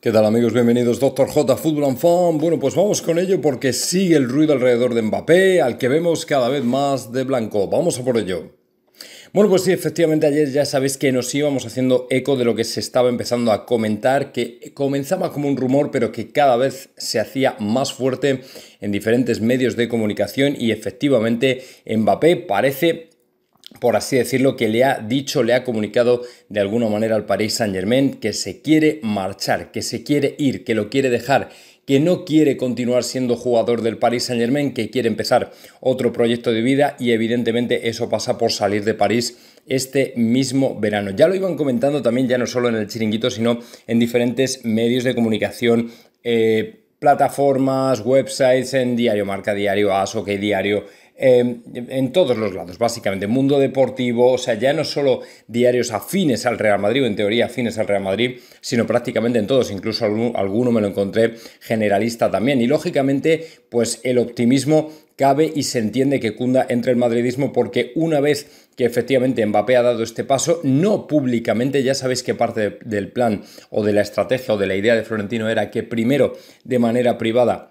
¿Qué tal amigos? Bienvenidos Doctor J Fútbol and Fan. Bueno, pues vamos con ello porque sigue el ruido alrededor de Mbappé, al que vemos cada vez más de blanco. Vamos a por ello. Bueno, pues sí, efectivamente ayer ya sabéis que nos íbamos haciendo eco de lo que se estaba empezando a comentar, que comenzaba como un rumor, pero que cada vez se hacía más fuerte en diferentes medios de comunicación y efectivamente Mbappé parece por así decirlo, que le ha dicho, le ha comunicado de alguna manera al Paris Saint Germain que se quiere marchar, que se quiere ir, que lo quiere dejar que no quiere continuar siendo jugador del Paris Saint Germain, que quiere empezar otro proyecto de vida y evidentemente eso pasa por salir de París este mismo verano. Ya lo iban comentando también, ya no solo en el chiringuito, sino en diferentes medios de comunicación. Eh, plataformas, websites en Diario Marca Diario, que Diario, Em, en todos los lados, básicamente, mundo deportivo, o sea, ya no solo diarios afines al Real Madrid, o en teoría afines al Real Madrid, sino prácticamente en todos, incluso alguno me lo encontré generalista también. Y lógicamente, pues el optimismo cabe y se entiende que cunda entre el madridismo porque una vez que efectivamente Mbappé ha dado este paso, no públicamente, ya sabéis que parte del plan o de la estrategia o de la idea de Florentino era que primero de manera privada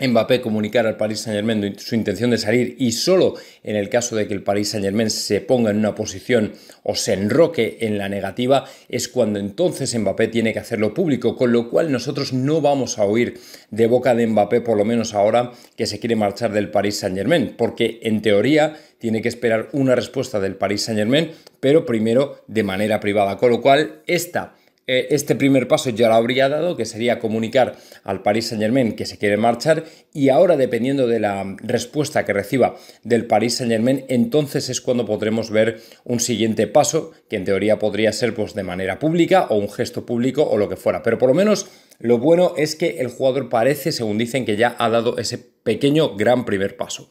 Mbappé comunicar al Paris Saint-Germain su intención de salir y solo en el caso de que el Paris Saint-Germain se ponga en una posición o se enroque en la negativa es cuando entonces Mbappé tiene que hacerlo público, con lo cual nosotros no vamos a oír de boca de Mbappé por lo menos ahora que se quiere marchar del Paris Saint-Germain, porque en teoría tiene que esperar una respuesta del Paris Saint-Germain, pero primero de manera privada, con lo cual esta eh, este primer paso ya lo habría dado, que sería comunicar al Paris Saint Germain que se quiere marchar y ahora dependiendo de la respuesta que reciba del Paris Saint Germain, entonces es cuando podremos ver un siguiente paso, que en teoría podría ser pues, de manera pública o un gesto público o lo que fuera. Pero por lo menos lo bueno es que el jugador parece, según dicen, que ya ha dado ese pequeño gran primer paso.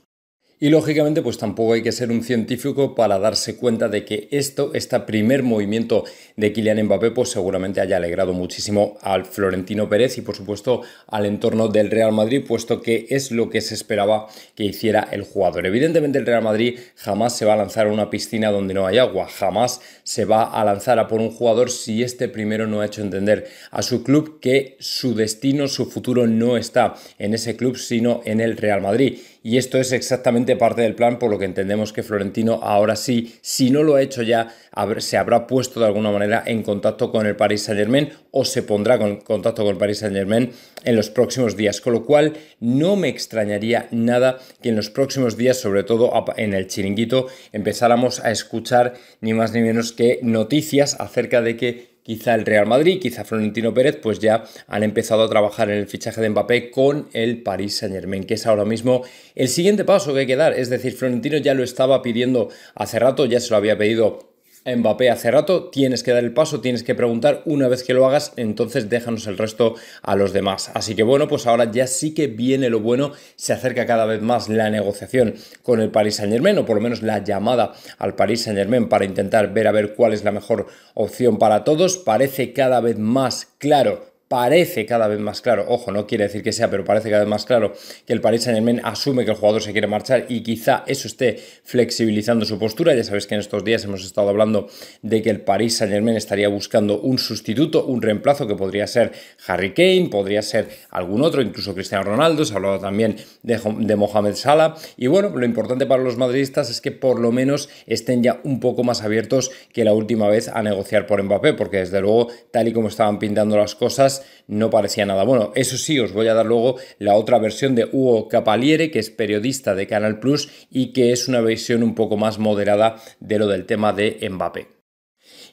Y lógicamente, pues tampoco hay que ser un científico para darse cuenta de que esto, este primer movimiento de Kylian Mbappé, pues seguramente haya alegrado muchísimo al Florentino Pérez y por supuesto al entorno del Real Madrid, puesto que es lo que se esperaba que hiciera el jugador. Evidentemente el Real Madrid jamás se va a lanzar a una piscina donde no hay agua, jamás se va a lanzar a por un jugador si este primero no ha hecho entender a su club que su destino, su futuro no está en ese club, sino en el Real Madrid y esto es exactamente parte del plan, por lo que entendemos que Florentino ahora sí, si no lo ha hecho ya, se habrá puesto de alguna manera en contacto con el Paris Saint Germain o se pondrá en contacto con el Paris Saint Germain en los próximos días, con lo cual no me extrañaría nada que en los próximos días, sobre todo en el chiringuito, empezáramos a escuchar ni más ni menos que noticias acerca de que quizá el Real Madrid, quizá Florentino Pérez, pues ya han empezado a trabajar en el fichaje de Mbappé con el París Saint Germain, que es ahora mismo el siguiente paso que hay que dar. Es decir, Florentino ya lo estaba pidiendo hace rato, ya se lo había pedido Mbappé hace rato, tienes que dar el paso, tienes que preguntar, una vez que lo hagas, entonces déjanos el resto a los demás. Así que bueno, pues ahora ya sí que viene lo bueno, se acerca cada vez más la negociación con el Paris Saint Germain, o por lo menos la llamada al Paris Saint Germain para intentar ver a ver cuál es la mejor opción para todos. Parece cada vez más claro parece cada vez más claro, ojo, no quiere decir que sea, pero parece cada vez más claro que el Paris Saint-Germain asume que el jugador se quiere marchar y quizá eso esté flexibilizando su postura. Ya sabéis que en estos días hemos estado hablando de que el Paris Saint-Germain estaría buscando un sustituto, un reemplazo que podría ser Harry Kane, podría ser algún otro, incluso Cristiano Ronaldo, se ha hablado también de, Mohamed Salah. Y bueno, lo importante para los madridistas es que por lo menos estén ya un poco más abiertos que la última vez a negociar por Mbappé, porque desde luego, tal y como estaban pintando las cosas, no parecía nada bueno. Eso sí, os voy a dar luego la otra versión de Hugo Capaliere, que es periodista de Canal Plus y que es una versión un poco más moderada de lo del tema de Mbappé.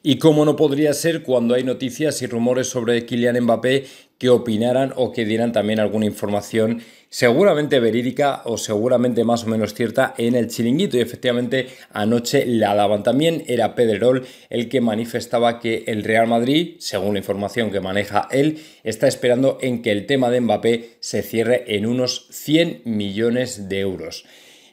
Y cómo no podría ser cuando hay noticias y rumores sobre Kylian Mbappé que opinaran o que dieran también alguna información seguramente verídica o seguramente más o menos cierta en el chiringuito. Y efectivamente anoche la daban también. Era Pedrerol el que manifestaba que el Real Madrid, según la información que maneja él, está esperando en que el tema de Mbappé se cierre en unos 100 millones de euros.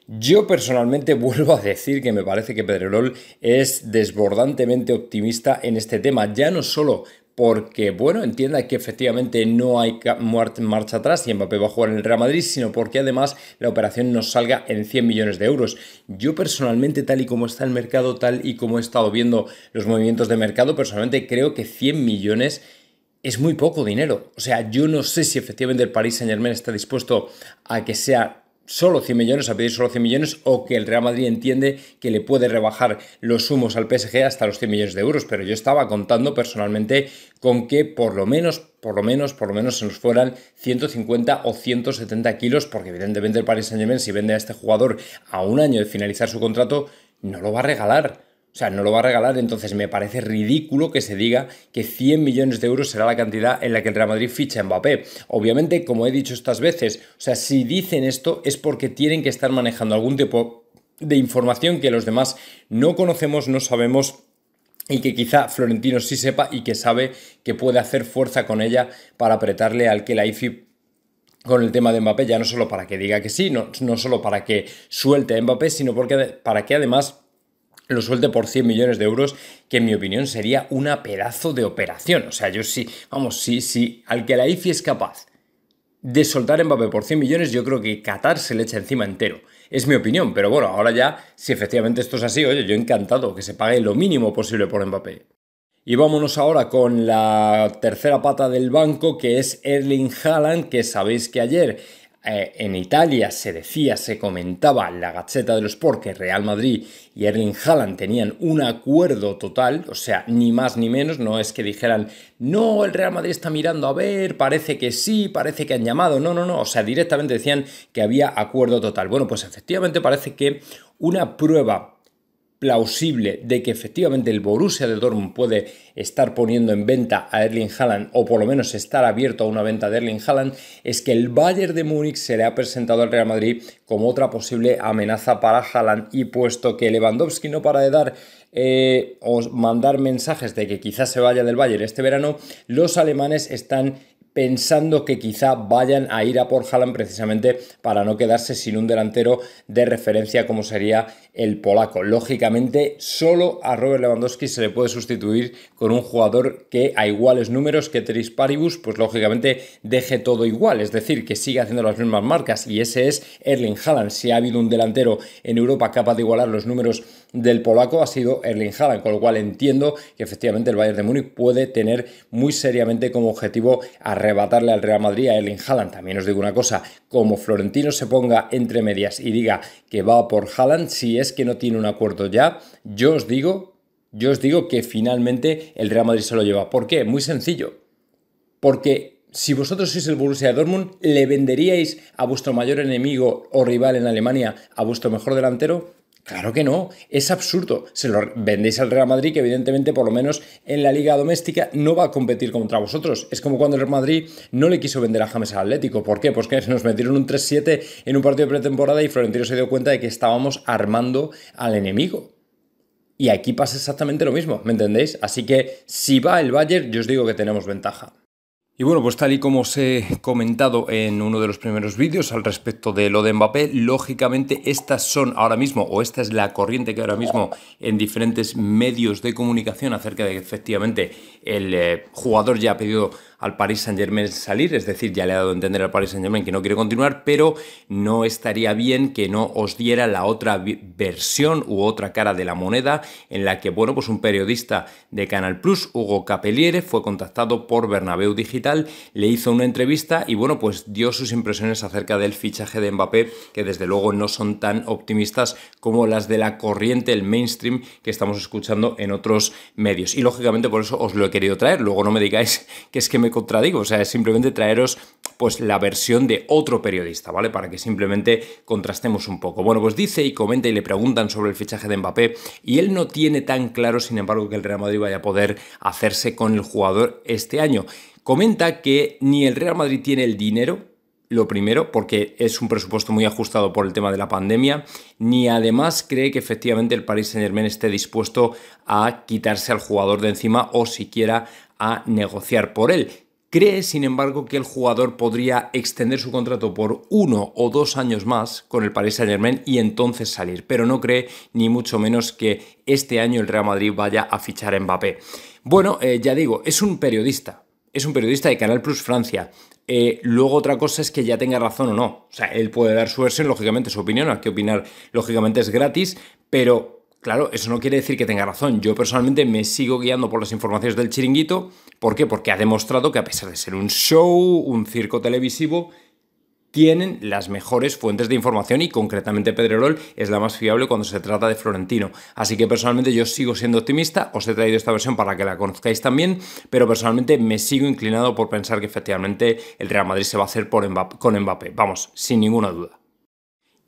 Yo personalmente vuelvo a decir que me parece que Pedrerol es desbordantemente optimista en este tema, ya no solo porque, bueno, entienda que efectivamente no hay marcha atrás y Mbappé va a jugar en el Real Madrid, sino porque además la operación nos salga en 100 millones de euros. Yo personalmente, tal y como está el mercado, tal y como he estado viendo los movimientos de mercado, personalmente creo que 100 millones es muy poco dinero. O sea, yo no sé si efectivamente el Paris Saint Germain está dispuesto a que sea solo 100 millones, a pedir solo 100 millones, o que el Real Madrid entiende que le puede rebajar los sumos al PSG hasta los 100 millones de euros. Pero yo estaba contando personalmente con que por lo menos, por lo menos, por lo menos se nos fueran 150 o 170 kilos, porque evidentemente el Paris Saint-Germain, si vende a este jugador a un año de finalizar su contrato, no lo va a regalar. O sea, no lo va a regalar, entonces me parece ridículo que se diga que 100 millones de euros será la cantidad en la que el Real Madrid ficha a Mbappé. Obviamente, como he dicho estas veces, o sea, si dicen esto es porque tienen que estar manejando algún tipo de información que los demás no conocemos, no sabemos y que quizá Florentino sí sepa y que sabe que puede hacer fuerza con ella para apretarle al que la IFI con el tema de Mbappé, ya no solo para que diga que sí, no, no solo para que suelte a Mbappé, sino porque, para que además lo suelte por 100 millones de euros, que en mi opinión sería una pedazo de operación. O sea, yo sí, vamos, sí, sí, al que la IFI es capaz de soltar Mbappé por 100 millones, yo creo que Qatar se le echa encima entero. Es mi opinión, pero bueno, ahora ya, si efectivamente esto es así, oye, yo encantado que se pague lo mínimo posible por Mbappé. Y vámonos ahora con la tercera pata del banco, que es Erling Haaland, que sabéis que ayer eh, en Italia se decía, se comentaba en la gacheta de los porques, Real Madrid y Erling Haaland tenían un acuerdo total, o sea, ni más ni menos, no es que dijeran, no, el Real Madrid está mirando a ver, parece que sí, parece que han llamado, no, no, no, o sea, directamente decían que había acuerdo total. Bueno, pues efectivamente parece que una prueba plausible de que efectivamente el Borussia de Dortmund puede estar poniendo en venta a Erling Haaland o por lo menos estar abierto a una venta de Erling Haaland es que el Bayern de Múnich se le ha presentado al Real Madrid como otra posible amenaza para Haaland y puesto que Lewandowski no para de dar eh, o mandar mensajes de que quizás se vaya del Bayern este verano, los alemanes están pensando que quizá vayan a ir a por Haaland precisamente para no quedarse sin un delantero de referencia como sería el polaco. Lógicamente, solo a Robert Lewandowski se le puede sustituir con un jugador que a iguales números que Tris Paribus, pues lógicamente deje todo igual, es decir, que siga haciendo las mismas marcas y ese es Erling Haaland. Si ha habido un delantero en Europa capaz de igualar los números del polaco ha sido Erling Haaland, con lo cual entiendo que efectivamente el Bayern de Múnich puede tener muy seriamente como objetivo arrebatarle al Real Madrid a Erling Haaland. También os digo una cosa, como Florentino se ponga entre medias y diga que va por Haaland, si es que no tiene un acuerdo ya, yo os digo, yo os digo que finalmente el Real Madrid se lo lleva. ¿Por qué? Muy sencillo. Porque si vosotros sois el Borussia Dortmund, ¿le venderíais a vuestro mayor enemigo o rival en Alemania a vuestro mejor delantero? Claro que no, es absurdo. Se lo vendéis al Real Madrid, que evidentemente, por lo menos en la liga doméstica, no va a competir contra vosotros. Es como cuando el Real Madrid no le quiso vender a James al Atlético. ¿Por qué? Pues que nos metieron un 3-7 en un partido de pretemporada y Florentino se dio cuenta de que estábamos armando al enemigo. Y aquí pasa exactamente lo mismo, ¿me entendéis? Así que si va el Bayern, yo os digo que tenemos ventaja. Y bueno, pues tal y como os he comentado en uno de los primeros vídeos al respecto de lo de Mbappé, lógicamente estas son ahora mismo, o esta es la corriente que ahora mismo en diferentes medios de comunicación acerca de que efectivamente el eh, jugador ya ha pedido al Paris Saint-Germain salir, es decir, ya le ha dado a entender al Paris Saint-Germain que no quiere continuar, pero no estaría bien que no os diera la otra versión u otra cara de la moneda en la que, bueno, pues un periodista de Canal Plus, Hugo Capelliere, fue contactado por Bernabéu Digital, le hizo una entrevista y, bueno, pues dio sus impresiones acerca del fichaje de Mbappé, que desde luego no son tan optimistas como las de la corriente, el mainstream que estamos escuchando en otros medios. Y lógicamente por eso os lo he querido traer. Luego no me digáis que es que me contradigo, o sea, es simplemente traeros pues la versión de otro periodista, ¿vale? Para que simplemente contrastemos un poco. Bueno, pues dice y comenta y le preguntan sobre el fichaje de Mbappé y él no tiene tan claro, sin embargo, que el Real Madrid vaya a poder hacerse con el jugador este año. Comenta que ni el Real Madrid tiene el dinero lo primero, porque es un presupuesto muy ajustado por el tema de la pandemia, ni además cree que efectivamente el Paris Saint Germain esté dispuesto a quitarse al jugador de encima o siquiera a negociar por él. Cree, sin embargo, que el jugador podría extender su contrato por uno o dos años más con el Paris Saint Germain y entonces salir, pero no cree ni mucho menos que este año el Real Madrid vaya a fichar a Mbappé. Bueno, eh, ya digo, es un periodista, es un periodista de Canal Plus Francia. Eh, luego otra cosa es que ya tenga razón o no. O sea, él puede dar su versión, lógicamente, su opinión, a que opinar, lógicamente es gratis, pero Claro, eso no quiere decir que tenga razón. Yo personalmente me sigo guiando por las informaciones del chiringuito. ¿Por qué? Porque ha demostrado que a pesar de ser un show, un circo televisivo, tienen las mejores fuentes de información y concretamente Pedrerol es la más fiable cuando se trata de Florentino. Así que personalmente yo sigo siendo optimista, os he traído esta versión para que la conozcáis también, pero personalmente me sigo inclinado por pensar que efectivamente el Real Madrid se va a hacer con Mbappé, vamos, sin ninguna duda.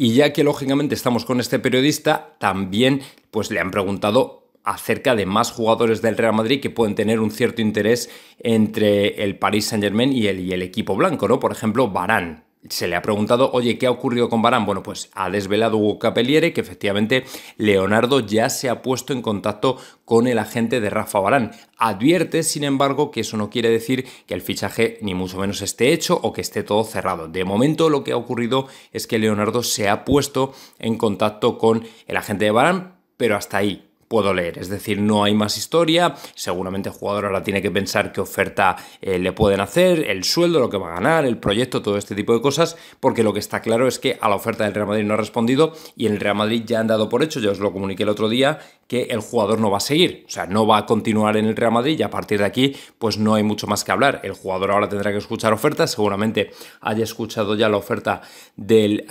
Y ya que lógicamente estamos con este periodista, también pues le han preguntado acerca de más jugadores del Real Madrid que pueden tener un cierto interés entre el Paris Saint-Germain y el, y el equipo blanco, ¿no? Por ejemplo, Barán, se le ha preguntado, oye, ¿qué ha ocurrido con Barán? Bueno, pues ha desvelado Hugo Capelliere que efectivamente Leonardo ya se ha puesto en contacto con el agente de Rafa Barán. Advierte, sin embargo, que eso no quiere decir que el fichaje ni mucho menos esté hecho o que esté todo cerrado. De momento lo que ha ocurrido es que Leonardo se ha puesto en contacto con el agente de Barán, pero hasta ahí puedo leer. Es decir, no hay más historia, seguramente el jugador ahora tiene que pensar qué oferta eh, le pueden hacer, el sueldo, lo que va a ganar, el proyecto, todo este tipo de cosas, porque lo que está claro es que a la oferta del Real Madrid no ha respondido y en el Real Madrid ya han dado por hecho, ya os lo comuniqué el otro día, que el jugador no va a seguir, o sea, no va a continuar en el Real Madrid y a partir de aquí pues no hay mucho más que hablar. El jugador ahora tendrá que escuchar ofertas, seguramente haya escuchado ya la oferta del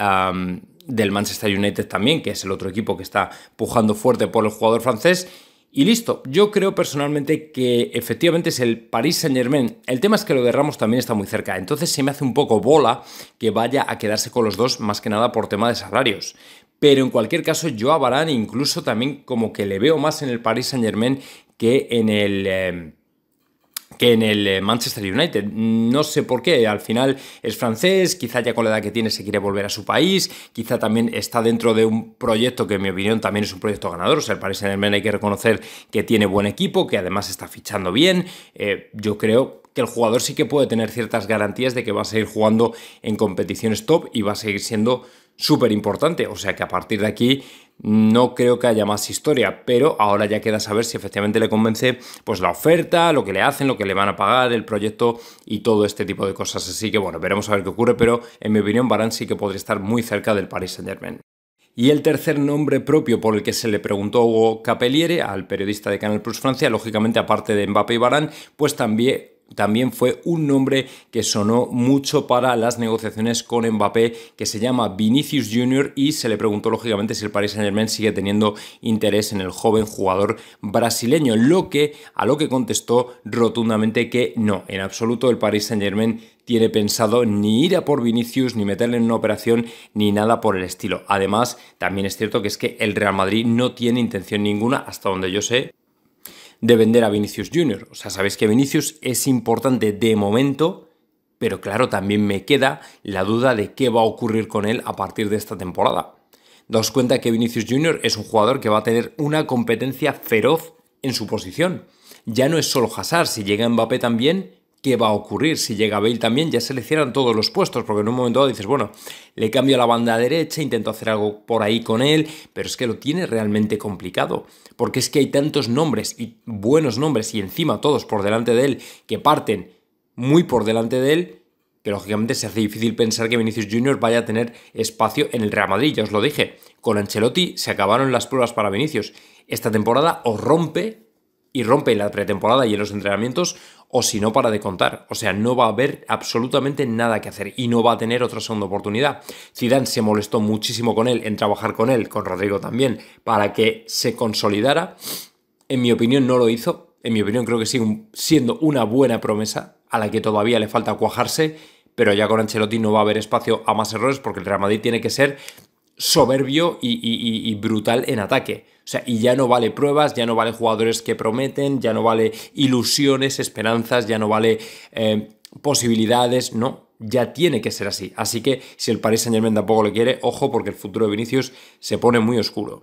del Manchester United también, que es el otro equipo que está pujando fuerte por el jugador francés. Y listo, yo creo personalmente que efectivamente es el Paris Saint Germain. El tema es que lo de Ramos también está muy cerca, entonces se me hace un poco bola que vaya a quedarse con los dos más que nada por tema de salarios. Pero en cualquier caso, yo a Barán incluso también como que le veo más en el Paris Saint Germain que en el... Eh, que en el eh, Manchester United. No sé por qué, al final es francés, quizá ya con la edad que tiene se quiere volver a su país, quizá también está dentro de un proyecto que en mi opinión también es un proyecto ganador, o sea, el Paris Saint-Germain hay que reconocer que tiene buen equipo, que además está fichando bien, eh, yo creo que el jugador sí que puede tener ciertas garantías de que va a seguir jugando en competiciones top y va a seguir siendo súper importante. O sea que a partir de aquí no creo que haya más historia, pero ahora ya queda saber si efectivamente le convence pues la oferta, lo que le hacen, lo que le van a pagar, el proyecto y todo este tipo de cosas. Así que bueno, veremos a ver qué ocurre, pero en mi opinión Barán sí que podría estar muy cerca del Paris Saint-Germain. Y el tercer nombre propio por el que se le preguntó Hugo Capelliere, al periodista de Canal Plus Francia, lógicamente aparte de Mbappé y Barán, pues también también fue un nombre que sonó mucho para las negociaciones con Mbappé, que se llama Vinicius Jr. y se le preguntó lógicamente si el Paris Saint Germain sigue teniendo interés en el joven jugador brasileño, lo que a lo que contestó rotundamente que no, en absoluto el Paris Saint Germain tiene pensado ni ir a por Vinicius, ni meterle en una operación, ni nada por el estilo. Además, también es cierto que es que el Real Madrid no tiene intención ninguna, hasta donde yo sé, de vender a Vinicius Jr. O sea, sabéis que Vinicius es importante de momento, pero claro, también me queda la duda de qué va a ocurrir con él a partir de esta temporada. Daos cuenta que Vinicius Jr. es un jugador que va a tener una competencia feroz en su posición. Ya no es solo Hazard, si llega Mbappé también, qué va a ocurrir. Si llega Bale también, ya se le cierran todos los puestos, porque en un momento dado dices, bueno, le cambio la banda derecha, intento hacer algo por ahí con él, pero es que lo tiene realmente complicado, porque es que hay tantos nombres y buenos nombres y encima todos por delante de él que parten muy por delante de él, que lógicamente se hace difícil pensar que Vinicius Jr. vaya a tener espacio en el Real Madrid, ya os lo dije. Con Ancelotti se acabaron las pruebas para Vinicius. Esta temporada os rompe y rompe en la pretemporada y en los entrenamientos o si no, para de contar. O sea, no va a haber absolutamente nada que hacer y no va a tener otra segunda oportunidad. Zidane se molestó muchísimo con él, en trabajar con él, con Rodrigo también, para que se consolidara. En mi opinión no lo hizo. En mi opinión creo que sigue siendo una buena promesa a la que todavía le falta cuajarse pero ya con Ancelotti no va a haber espacio a más errores porque el Real Madrid tiene que ser soberbio y, brutal en ataque. O sea, y ya no vale pruebas, ya no vale jugadores que prometen, ya no vale ilusiones, esperanzas, ya no vale eh, posibilidades, no. Ya tiene que ser así. Así que si el Paris Saint Germain tampoco lo quiere, ojo porque el futuro de Vinicius se pone muy oscuro.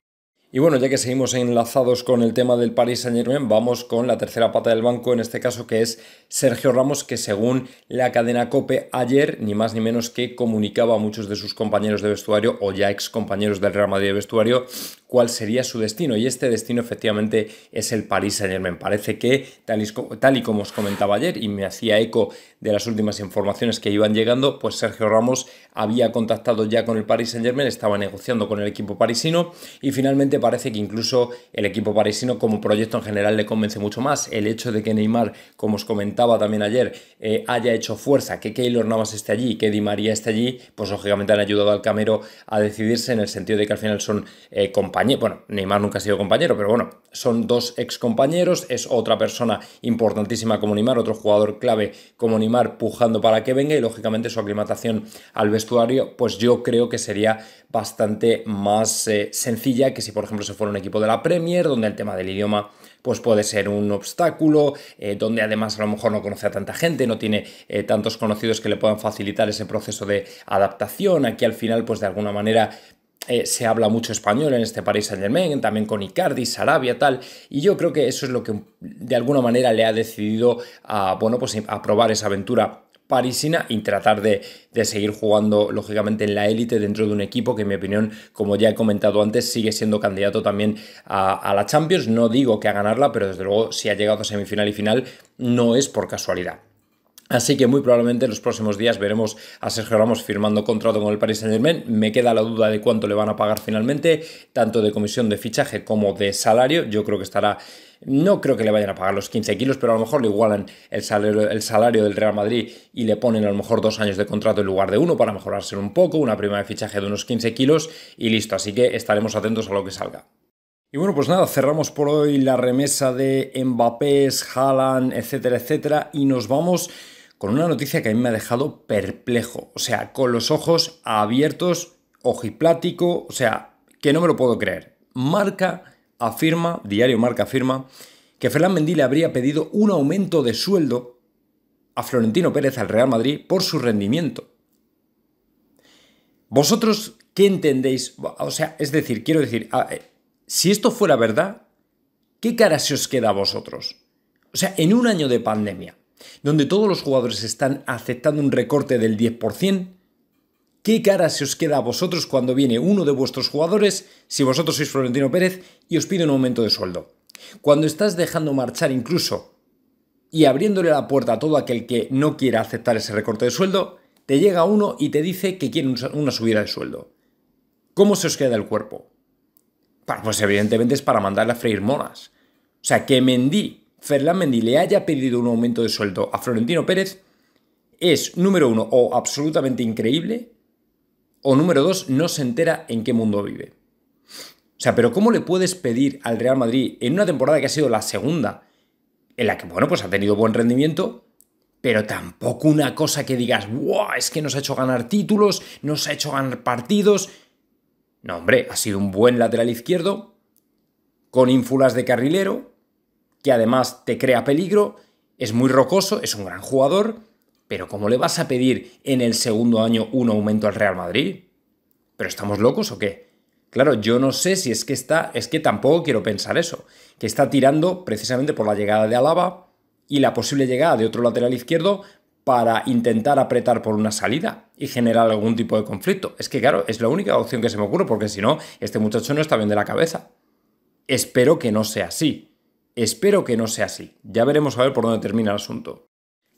Y bueno, ya que seguimos enlazados con el tema del Paris Saint Germain, vamos con la tercera pata del banco, en este caso que es Sergio Ramos, que según la cadena Cope ayer, ni más ni menos que comunicaba a muchos de sus compañeros de vestuario o ya ex compañeros del Real Madrid de vestuario cuál sería su destino. Y este destino efectivamente es el Paris Saint Germain. Parece que, tal y, tal y como os comentaba ayer, y me hacía eco de las últimas informaciones que iban llegando, pues Sergio Ramos había contactado ya con el Paris Saint Germain, estaba negociando con el equipo parisino y finalmente parece que incluso el equipo parisino como proyecto en general le convence mucho más. El hecho de que Neymar, como os comentaba también ayer, eh, haya hecho fuerza, que Keylor Navas esté allí, que Di María esté allí, pues lógicamente han ayudado al Camero a decidirse en el sentido de que al final son eh, compañeros, bueno, Neymar nunca ha sido compañero, pero bueno, son dos ex compañeros, es otra persona importantísima como Neymar, otro jugador clave como Neymar, pujando para que venga y lógicamente su aclimatación al vestuario, pues yo creo que sería bastante más eh, sencilla que si por ejemplo se fuera un equipo de la Premier, donde el tema del idioma pues puede ser un obstáculo, eh, donde además a lo mejor no conoce a tanta gente, no tiene eh, tantos conocidos que le puedan facilitar ese proceso de adaptación. Aquí al final, pues de alguna manera eh, se habla mucho español en este Paris Saint Germain, también con Icardi, Sarabia, tal, y yo creo que eso es lo que de alguna manera le ha decidido a, bueno, pues probar esa aventura parisina y tratar de, seguir jugando lógicamente en la élite dentro de un equipo que en mi opinión, como ya he comentado antes, sigue siendo candidato también a, a, la Champions. No digo que a ganarla, pero desde luego si ha llegado a semifinal y final no es por casualidad. Así que muy probablemente en los próximos días veremos a Sergio Ramos firmando contrato con el Paris Saint Germain. Me queda la duda de cuánto le van a pagar finalmente, tanto de comisión de fichaje como de salario. Yo creo que estará no creo que le vayan a pagar los 15 kilos, pero a lo mejor le igualan el salario, del Real Madrid y le ponen a lo mejor dos años de contrato en lugar de uno para mejorarse un poco, una prima de fichaje de unos 15 kilos y listo. Así que estaremos atentos a lo que salga. Y bueno, pues nada, cerramos por hoy la remesa de Mbappé, Haaland, etcétera, etcétera, y nos vamos con una noticia que a mí me ha dejado perplejo, o sea, con los ojos abiertos, ojiplático, o sea, que no me lo puedo creer. Marca afirma, diario Marca afirma, que Fernán le habría pedido un aumento de sueldo a Florentino Pérez al Real Madrid por su rendimiento. ¿Vosotros qué entendéis? O sea, es decir, quiero decir, eh, si esto fuera verdad, ¿qué cara se os queda a vosotros? O sea, en un año de pandemia, donde todos los jugadores están aceptando un recorte del 10%, ¿qué cara se os queda a vosotros cuando viene uno de vuestros jugadores, si vosotros sois Florentino Pérez, y os pide un aumento de sueldo? Cuando estás dejando marchar incluso y abriéndole la puerta a todo aquel que no quiera aceptar ese recorte de sueldo, te llega uno y te dice que quiere una subida de sueldo. ¿Cómo se os queda el cuerpo? Pues evidentemente es para mandarle a freír monas. O sea, que mendí. Mendy le haya pedido un aumento de sueldo a Florentino Pérez es, número uno, o absolutamente increíble, o número dos, no se entera en qué mundo vive. O sea, pero ¿cómo le puedes pedir al Real Madrid en una temporada que ha sido la segunda, en la que, bueno, pues ha tenido buen rendimiento, pero tampoco una cosa que digas, ¡Wow! Es que nos ha hecho ganar títulos, nos ha hecho ganar partidos. No, hombre, ha sido un buen lateral izquierdo, con ínfulas de carrilero, que además te crea peligro, es muy rocoso, es un gran jugador, pero ¿cómo le vas a pedir en el segundo año un aumento al Real Madrid? ¿Pero estamos locos o qué? Claro, yo no sé si es que está, es que tampoco quiero pensar eso, que está tirando precisamente por la llegada de Alaba y la posible llegada de otro lateral izquierdo para intentar apretar por una salida y generar algún tipo de conflicto. Es que claro, es la única opción que se me ocurre porque si no, este muchacho no está bien de la cabeza. Espero que no sea así. Espero que no sea así. Ya veremos a ver por dónde termina el asunto.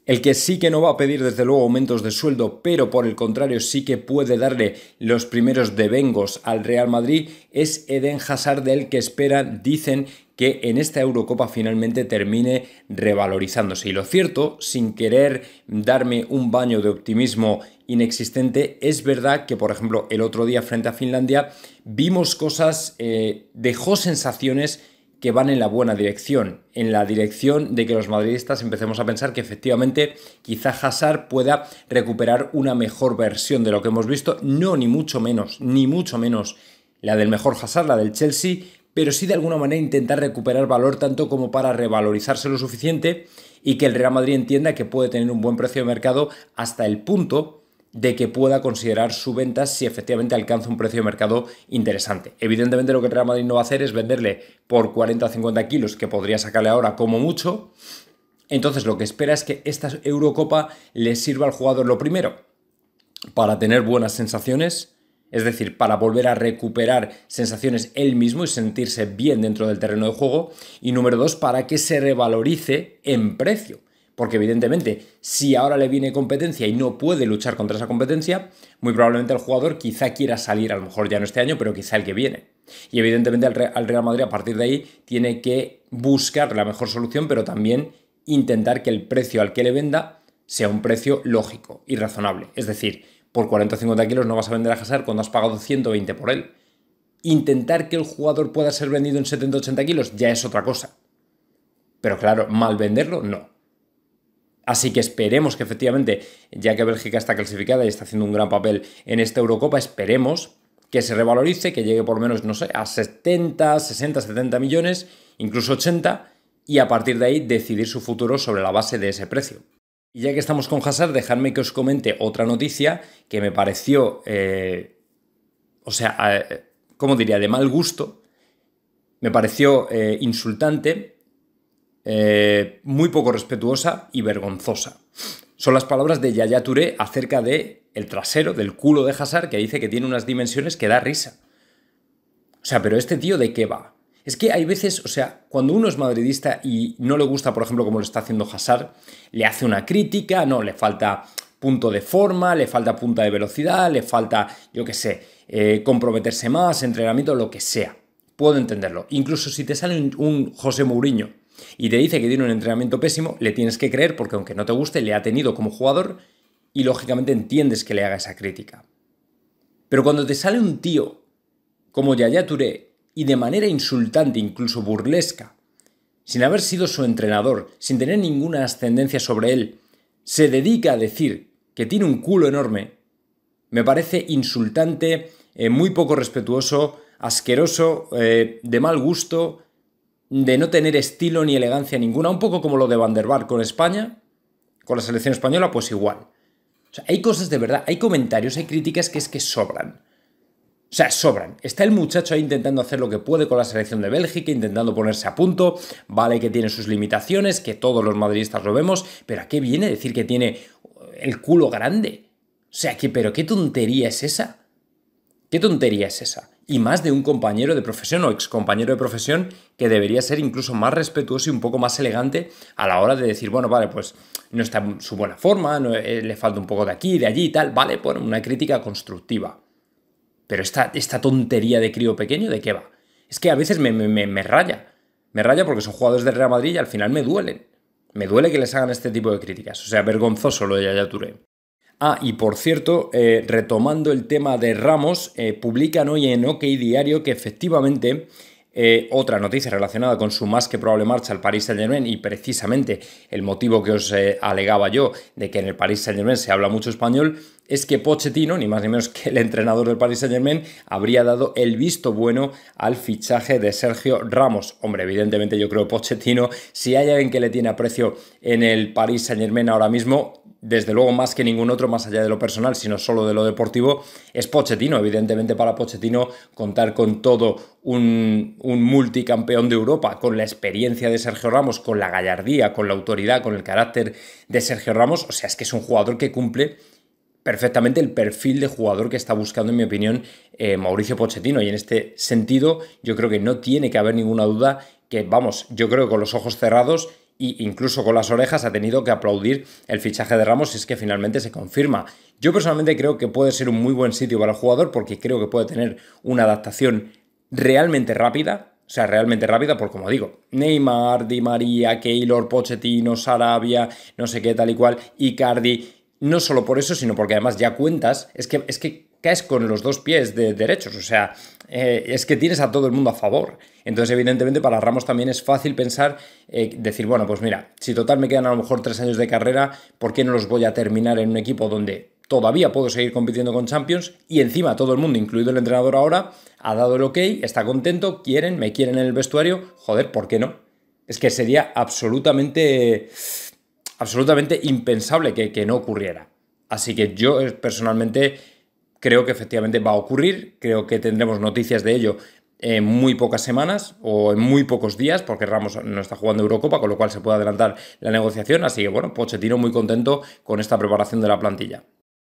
El que sí que no va a pedir desde luego aumentos de sueldo, pero por el contrario sí que puede darle los primeros devengos al Real Madrid es Eden Hazard del que esperan, dicen que en esta Eurocopa finalmente termine revalorizándose. Y lo cierto, sin querer darme un baño de optimismo inexistente, es verdad que, por ejemplo, el otro día frente a Finlandia vimos cosas, eh, dejó sensaciones que van en la buena dirección, en la dirección de que los madridistas empecemos a pensar que efectivamente quizá Hazard pueda recuperar una mejor versión de lo que hemos visto, no ni mucho menos, ni mucho menos la del mejor Hazard, la del Chelsea, pero sí de alguna manera intentar recuperar valor tanto como para revalorizarse lo suficiente y que el Real Madrid entienda que puede tener un buen precio de mercado hasta el punto de que pueda considerar su venta si efectivamente alcanza un precio de mercado interesante. Evidentemente lo que el Real Madrid no va a hacer es venderle por 40 o 50 kilos, que podría sacarle ahora como mucho. Entonces lo que espera es que esta Eurocopa le sirva al jugador lo primero, para tener buenas sensaciones, es decir, para volver a recuperar sensaciones él mismo y sentirse bien dentro del terreno de juego. Y número dos, para que se revalorice en precio. Porque evidentemente, si ahora le viene competencia y no puede luchar contra esa competencia, muy probablemente el jugador quizá quiera salir, a lo mejor ya no este año, pero quizá el que viene. Y evidentemente al Real Madrid a partir de ahí tiene que buscar la mejor solución, pero también intentar que el precio al que le venda sea un precio lógico y razonable. Es decir, por 40 o 50 kilos no vas a vender a Hazard cuando has pagado 120 por él. Intentar que el jugador pueda ser vendido en 70 o 80 kilos ya es otra cosa. Pero claro, mal venderlo, no. Así que esperemos que efectivamente, ya que Bélgica está clasificada y está haciendo un gran papel en esta Eurocopa, esperemos que se revalorice, que llegue por menos, no sé, a 70, 60, 70 millones, incluso 80, y a partir de ahí decidir su futuro sobre la base de ese precio. Y ya que estamos con Hazard, dejadme que os comente otra noticia que me pareció, eh, o sea, como eh, ¿cómo diría?, de mal gusto, me pareció eh, insultante eh, muy poco respetuosa y vergonzosa. Son las palabras de Yaya Touré acerca de el trasero, del culo de Hazard, que dice que tiene unas dimensiones que da risa. O sea, pero este tío de qué va? Es que hay veces, o sea, cuando uno es madridista y no le gusta, por ejemplo, como lo está haciendo Hazard, le hace una crítica, no, le falta punto de forma, le falta punta de velocidad, le falta, yo qué sé, eh, comprometerse más, entrenamiento, lo que sea. Puedo entenderlo. Incluso si te sale un José Mourinho y te dice que tiene un entrenamiento pésimo, le tienes que creer porque aunque no te guste, le ha tenido como jugador y lógicamente entiendes que le haga esa crítica. Pero cuando te sale un tío como Yaya Touré y de manera insultante, incluso burlesca, sin haber sido su entrenador, sin tener ninguna ascendencia sobre él, se dedica a decir que tiene un culo enorme, me parece insultante, eh, muy poco respetuoso, asqueroso, eh, de mal gusto, de no tener estilo ni elegancia ninguna, un poco como lo de Van der con España, con la selección española, pues igual. O sea, hay cosas de verdad, hay comentarios, hay críticas que es que sobran. O sea, sobran. Está el muchacho ahí intentando hacer lo que puede con la selección de Bélgica, intentando ponerse a punto. Vale que tiene sus limitaciones, que todos los madridistas lo vemos, pero ¿a qué viene decir que tiene el culo grande? O sea, pero ¿qué tontería es esa? ¿Qué tontería es esa? y más de un compañero de profesión o ex compañero de profesión que debería ser incluso más respetuoso y un poco más elegante a la hora de decir, bueno, vale, pues no está en su buena forma, eh, le falta un poco de aquí, de allí y tal, vale, por una crítica constructiva. Pero esta, esta tontería de crío pequeño, ¿de qué va? Es que a veces me, me, raya. Me raya porque son jugadores de Real Madrid y al final me duelen. Me duele que les hagan este tipo de críticas. O sea, vergonzoso lo de Yaya Ah, y por cierto, eh, retomando el tema de Ramos, eh, publican hoy en OK Diario que efectivamente eh, otra noticia relacionada con su más que probable marcha al Paris Saint Germain y precisamente el motivo que os alegaba yo de que en el Paris Saint Germain se habla mucho español es que Pochettino, ni más ni menos que el entrenador del Paris Saint Germain, habría dado el visto bueno al fichaje de Sergio Ramos. Hombre, evidentemente yo creo Pochettino, si hay alguien que le tiene aprecio en el Paris Saint Germain ahora mismo, desde luego más que ningún otro, más allá de lo personal, sino solo de lo deportivo, es Pochettino. Evidentemente para Pochettino contar con todo un, un multicampeón de Europa, con la experiencia de Sergio Ramos, con la gallardía, con la autoridad, con el carácter de Sergio Ramos, o sea, es que es un jugador que cumple perfectamente el perfil de jugador que está buscando, en mi opinión, eh, Mauricio Pochettino. Y en este sentido, yo creo que no tiene que haber ninguna duda que, vamos, yo creo que con los ojos cerrados y incluso con las orejas ha tenido que aplaudir el fichaje de Ramos si es que finalmente se confirma. Yo personalmente creo que puede ser un muy buen sitio para el jugador porque creo que puede tener una adaptación realmente rápida, o sea, realmente rápida, por como digo, Neymar, Di María, Keylor, Pochettino, Sarabia, no sé qué, tal y cual, Icardi, no solo por eso, sino porque además ya cuentas, es que, es que caes con los dos pies de derechos, o sea, eh, es que tienes a todo el mundo a favor. Entonces, evidentemente, para Ramos también es fácil pensar, eh, decir, bueno, pues mira, si total me quedan a lo mejor tres años de carrera, ¿por qué no los voy a terminar en un equipo donde todavía puedo seguir compitiendo con Champions? Y encima todo el mundo, incluido el entrenador ahora, ha dado el ok, está contento, quieren, me quieren en el vestuario, joder, ¿por qué no? Es que sería absolutamente, absolutamente impensable que, que no ocurriera. Así que yo eh, personalmente creo que efectivamente va a ocurrir, creo que tendremos noticias de ello en muy pocas semanas o en muy pocos días, porque Ramos no está jugando Eurocopa, con lo cual se puede adelantar la negociación. Así que bueno, Pochettino muy contento con esta preparación de la plantilla.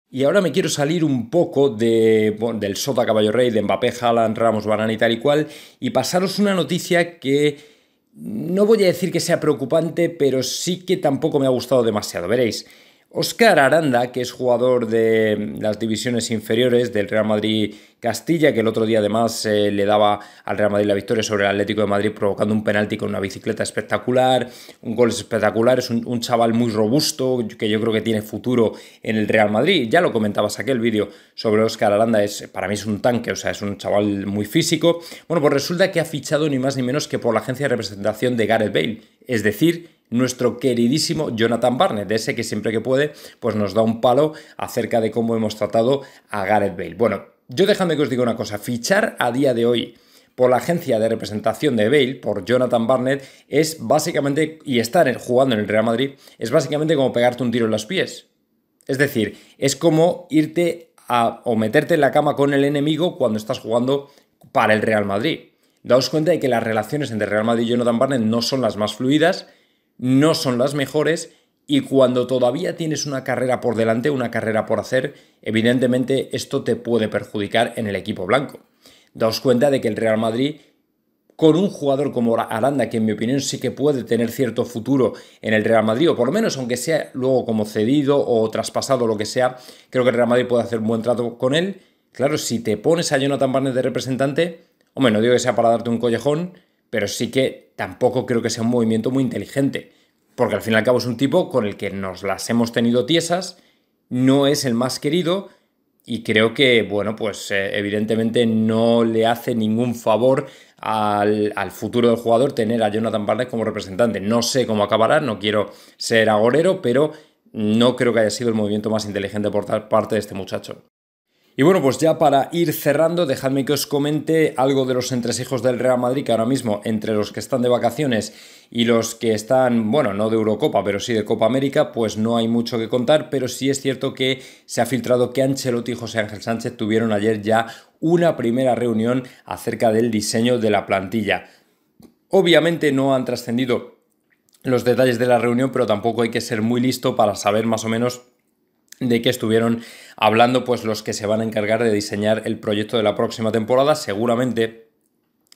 Y ahora me quiero salir un poco de, del sota caballo rey, de Mbappé, Haaland, Ramos, Banana y tal y cual, y pasaros una noticia que no voy a decir que sea preocupante, pero sí que tampoco me ha gustado demasiado. Veréis, Oscar Aranda, que es jugador de las divisiones inferiores del Real Madrid Castilla, que el otro día además eh, le daba al Real Madrid la victoria sobre el Atlético de Madrid provocando un penalti con una bicicleta espectacular, un gol espectacular, es un, chaval muy robusto que yo creo que tiene futuro en el Real Madrid. Ya lo comentabas aquel vídeo sobre Oscar Aranda, es, para mí es un tanque, o sea, es un chaval muy físico. Bueno, pues resulta que ha fichado ni más ni menos que por la agencia de representación de Gareth Bale, es decir, nuestro queridísimo Jonathan Barnett, ese que siempre que puede pues nos da un palo acerca de cómo hemos tratado a Gareth Bale. Bueno, yo déjame que os diga una cosa, fichar a día de hoy por la agencia de representación de Bale, por Jonathan Barnett, es básicamente, y estar jugando en el Real Madrid, es básicamente como pegarte un tiro en los pies. Es decir, es como irte o meterte en la cama con el enemigo cuando estás jugando para el Real Madrid. Daos cuenta de que las relaciones entre Real Madrid y Jonathan Barnett no son las más fluidas, no son las mejores y cuando todavía tienes una carrera por delante, una carrera por hacer, evidentemente esto te puede perjudicar en el equipo blanco. Daos cuenta de que el Real Madrid, con un jugador como Aranda, que en mi opinión sí que puede tener cierto futuro en el Real Madrid, o por lo menos aunque sea luego como cedido o traspasado, lo que sea, creo que el Real Madrid puede hacer un buen trato con él. Claro, si te pones a Jonathan Barnes de representante, hombre, no digo que sea para darte un collejón, pero sí que tampoco creo que sea un movimiento muy inteligente, porque al fin y al cabo es un tipo con el que nos las hemos tenido tiesas, no es el más querido y creo que, bueno, pues eh, evidentemente no le hace ningún favor al, futuro del jugador tener a Jonathan Barnes como representante. No sé cómo acabará, no quiero ser agorero, pero no creo que haya sido el movimiento más inteligente por parte de este muchacho. Y bueno, pues ya para ir cerrando, dejadme que os comente algo de los entresijos del Real Madrid, que ahora mismo entre los que están de vacaciones y los que están, bueno, no de Eurocopa, pero sí de Copa América, pues no hay mucho que contar, pero sí es cierto que se ha filtrado que Ancelotti y José Ángel Sánchez tuvieron ayer ya una primera reunión acerca del diseño de la plantilla. Obviamente no han trascendido los detalles de la reunión, pero tampoco hay que ser muy listo para saber más o menos de que estuvieron hablando pues los que se van a encargar de diseñar el proyecto de la próxima temporada, seguramente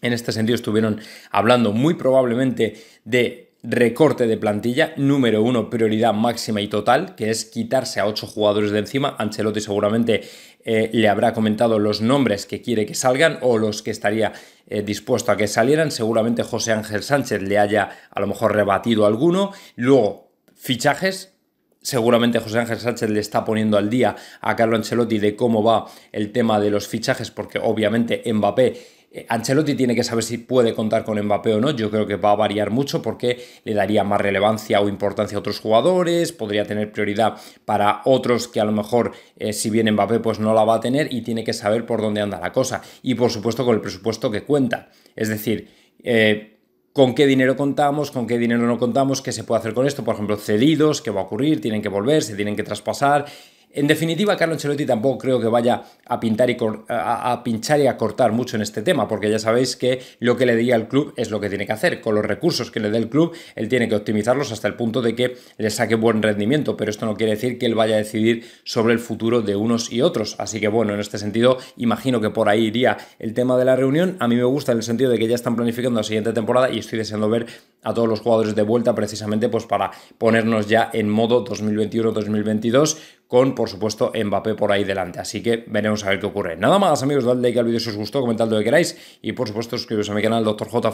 en este sentido estuvieron hablando muy probablemente de recorte de plantilla, número uno, prioridad máxima y total, que es quitarse a ocho jugadores de encima. Ancelotti seguramente eh, le habrá comentado los nombres que quiere que salgan o los que estaría eh, dispuesto a que salieran. Seguramente José Ángel Sánchez le haya a lo mejor rebatido alguno. Luego, fichajes, Seguramente José Ángel Sánchez le está poniendo al día a Carlo Ancelotti de cómo va el tema de los fichajes, porque obviamente Mbappé eh, Ancelotti tiene que saber si puede contar con Mbappé o no. Yo creo que va a variar mucho porque le daría más relevancia o importancia a otros jugadores, podría tener prioridad para otros que a lo mejor, eh, si bien Mbappé, pues no la va a tener y tiene que saber por dónde anda la cosa. Y por supuesto con el presupuesto que cuenta. Es decir, eh, con qué dinero contamos, con qué dinero no contamos, qué se puede hacer con esto, por ejemplo, cedidos, qué va a ocurrir, tienen que volver, se tienen que traspasar, en definitiva, Carlo Ancelotti tampoco creo que vaya a, pintar y a, pinchar y a cortar mucho en este tema, porque ya sabéis que lo que le diga el club es lo que tiene que hacer. Con los recursos que le dé el club, él tiene que optimizarlos hasta el punto de que le saque buen rendimiento, pero esto no quiere decir que él vaya a decidir sobre el futuro de unos y otros. Así que bueno, en este sentido, imagino que por ahí iría el tema de la reunión. A mí me gusta en el sentido de que ya están planificando la siguiente temporada y estoy deseando ver a todos los jugadores de vuelta precisamente pues para ponernos ya en modo 2021-2022 con, por supuesto, Mbappé por ahí delante. Así que veremos a ver qué ocurre. Nada más, amigos, dadle like al vídeo si os gustó, comentad lo que queráis y, por supuesto, suscribiros a mi canal, Dr. J.